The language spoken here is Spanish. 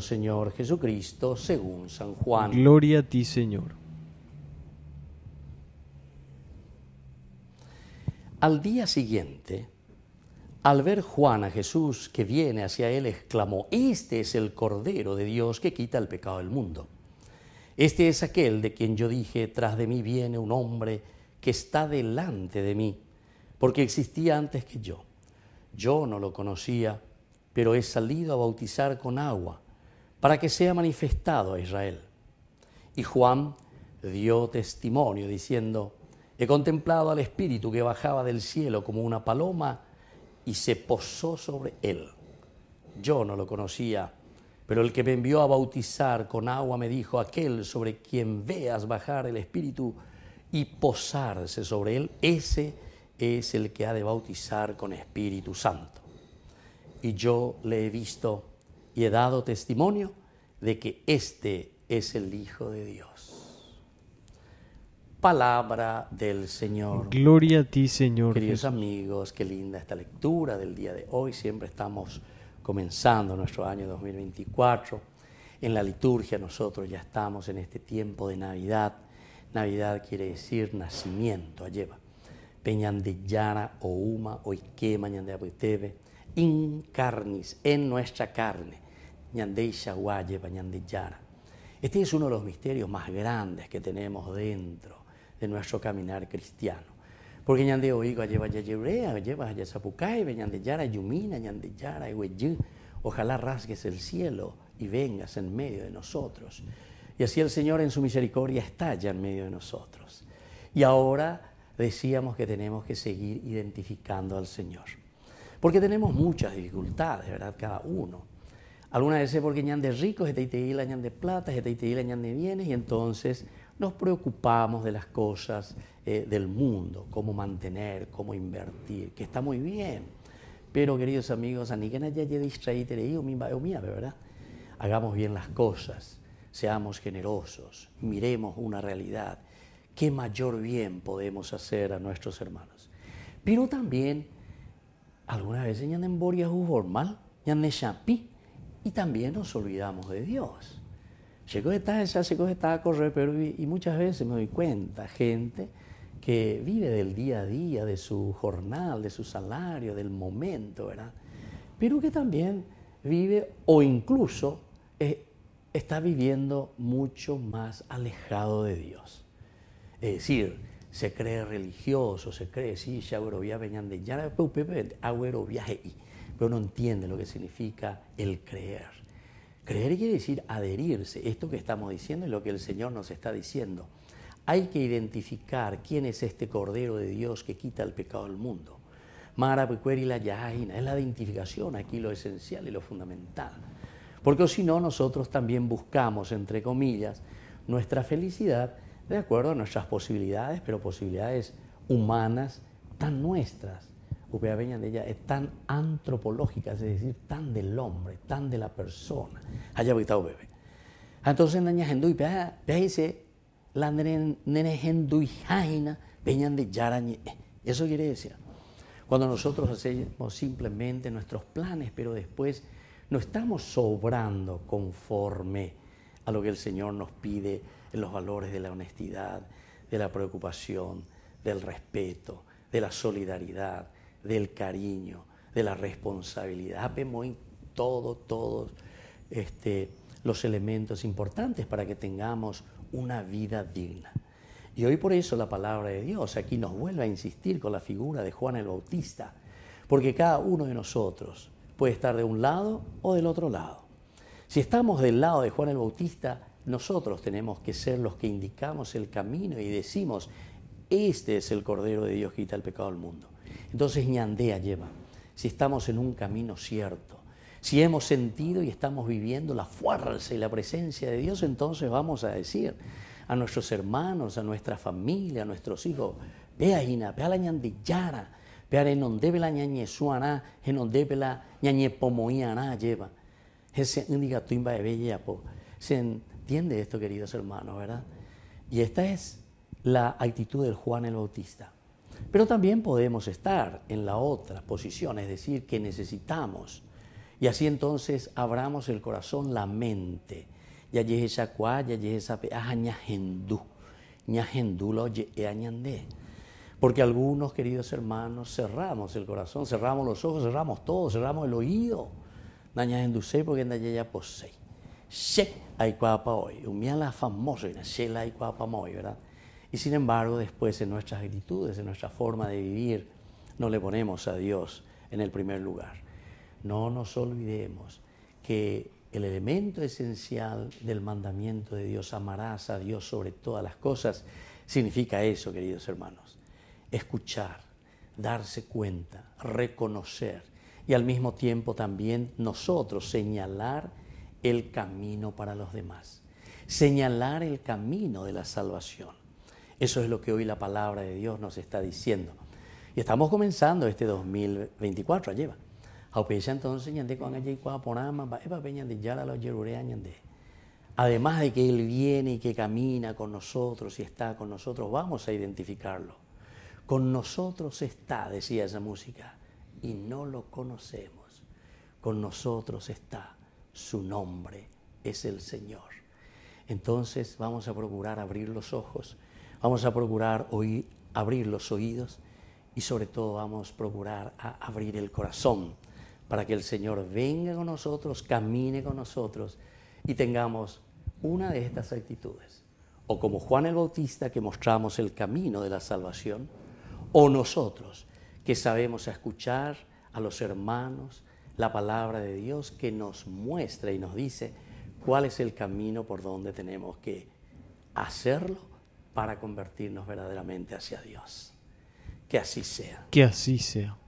Señor Jesucristo, según San Juan. Gloria a ti, Señor. Al día siguiente, al ver Juan a Jesús que viene hacia él, exclamó, Este es el Cordero de Dios que quita el pecado del mundo. Este es aquel de quien yo dije, tras de mí viene un hombre que está delante de mí, porque existía antes que yo. Yo no lo conocía, pero he salido a bautizar con agua para que sea manifestado a Israel. Y Juan dio testimonio diciendo, he contemplado al Espíritu que bajaba del cielo como una paloma y se posó sobre él. Yo no lo conocía, pero el que me envió a bautizar con agua me dijo, aquel sobre quien veas bajar el Espíritu y posarse sobre él, ese es el que ha de bautizar con Espíritu Santo. Y yo le he visto y he dado testimonio de que este es el Hijo de Dios. Palabra del Señor. Gloria a ti, Señor. Queridos amigos, qué linda esta lectura del día de hoy. Siempre estamos comenzando nuestro año 2024. En la liturgia nosotros ya estamos en este tiempo de Navidad. Navidad quiere decir nacimiento, lleva. Peñandillana, Ouma, Oique, in incarnis, en nuestra carne, Ñandey Shawaye, Pañandillana. Este es uno de los misterios más grandes que tenemos dentro de nuestro caminar cristiano. Porque ñande oigo lleva ya lleva yazapucay, ñandeyara, yumina, ñandeyara, Ojalá rasgues el cielo y vengas en medio de nosotros. Y así el Señor en su misericordia está estalla en medio de nosotros. Y ahora decíamos que tenemos que seguir identificando al Señor. Porque tenemos muchas dificultades, ¿verdad? Cada uno. Algunas veces porque ñan de ricos, y la ñan de plata, y la ñan de bienes, y entonces nos preocupamos de las cosas eh, del mundo, cómo mantener, cómo invertir, que está muy bien. Pero, queridos amigos, ¿verdad? Hagamos bien las cosas, seamos generosos, miremos una realidad qué mayor bien podemos hacer a nuestros hermanos. Pero también, algunas veces formal, y también nos olvidamos de Dios. Llegó correr, y muchas veces me doy cuenta, gente que vive del día a día, de su jornal, de su salario, del momento, ¿verdad? Pero que también vive o incluso eh, está viviendo mucho más alejado de Dios. Es decir, se cree religioso, se cree, sí, ya venían de viaje pero no entiende lo que significa el creer. Creer quiere decir adherirse, esto que estamos diciendo es lo que el Señor nos está diciendo. Hay que identificar quién es este Cordero de Dios que quita el pecado del mundo. Mara, y la Yahina, es la identificación aquí lo esencial y lo fundamental. Porque si no, nosotros también buscamos, entre comillas, nuestra felicidad de acuerdo a nuestras posibilidades, pero posibilidades humanas tan nuestras. Upea ella es tan antropológicas... es decir, tan del hombre, tan de la persona. Allá estar, bebé. Entonces, naña y pea dice, la nene jaina, de yarañe. Eso quiere decir, cuando nosotros hacemos simplemente nuestros planes, pero después no estamos sobrando conforme a lo que el Señor nos pide en los valores de la honestidad, de la preocupación, del respeto, de la solidaridad, del cariño, de la responsabilidad. en todo, todos este, los elementos importantes para que tengamos una vida digna. Y hoy por eso la palabra de Dios aquí nos vuelve a insistir con la figura de Juan el Bautista, porque cada uno de nosotros puede estar de un lado o del otro lado. Si estamos del lado de Juan el Bautista, nosotros tenemos que ser los que indicamos el camino y decimos, este es el Cordero de Dios que quita el pecado del mundo. Entonces ñandea lleva, si estamos en un camino cierto, si hemos sentido y estamos viviendo la fuerza y la presencia de Dios, entonces vamos a decir a nuestros hermanos, a nuestra familia, a nuestros hijos, vea Ina, vea la ñandillara, vea en donde la suana, en donde la lleva. Ese indica de entiende esto, queridos hermanos, ¿verdad? Y esta es la actitud del Juan el Bautista. Pero también podemos estar en la otra posición, es decir, que necesitamos. Y así entonces abramos el corazón, la mente. Ya allí Shakwa, ya llegué ah, e, Porque algunos, queridos hermanos, cerramos el corazón, cerramos los ojos, cerramos todo, cerramos el oído. jendú se, porque ya posee famoso ¿verdad? Y sin embargo, después en nuestras actitudes, en nuestra forma de vivir, no le ponemos a Dios en el primer lugar. No nos olvidemos que el elemento esencial del mandamiento de Dios, amarás a Dios sobre todas las cosas, significa eso, queridos hermanos. Escuchar, darse cuenta, reconocer y al mismo tiempo también nosotros señalar el camino para los demás, señalar el camino de la salvación. Eso es lo que hoy la palabra de Dios nos está diciendo. Y estamos comenzando este 2024, lleva. Además de que Él viene y que camina con nosotros y está con nosotros, vamos a identificarlo. Con nosotros está, decía esa música, y no lo conocemos. Con nosotros está su nombre es el Señor. Entonces vamos a procurar abrir los ojos, vamos a procurar oír, abrir los oídos y sobre todo vamos a procurar abrir el corazón para que el Señor venga con nosotros, camine con nosotros y tengamos una de estas actitudes. O como Juan el Bautista que mostramos el camino de la salvación, o nosotros que sabemos escuchar a los hermanos, la palabra de Dios que nos muestra y nos dice cuál es el camino por donde tenemos que hacerlo para convertirnos verdaderamente hacia Dios. Que así sea. Que así sea.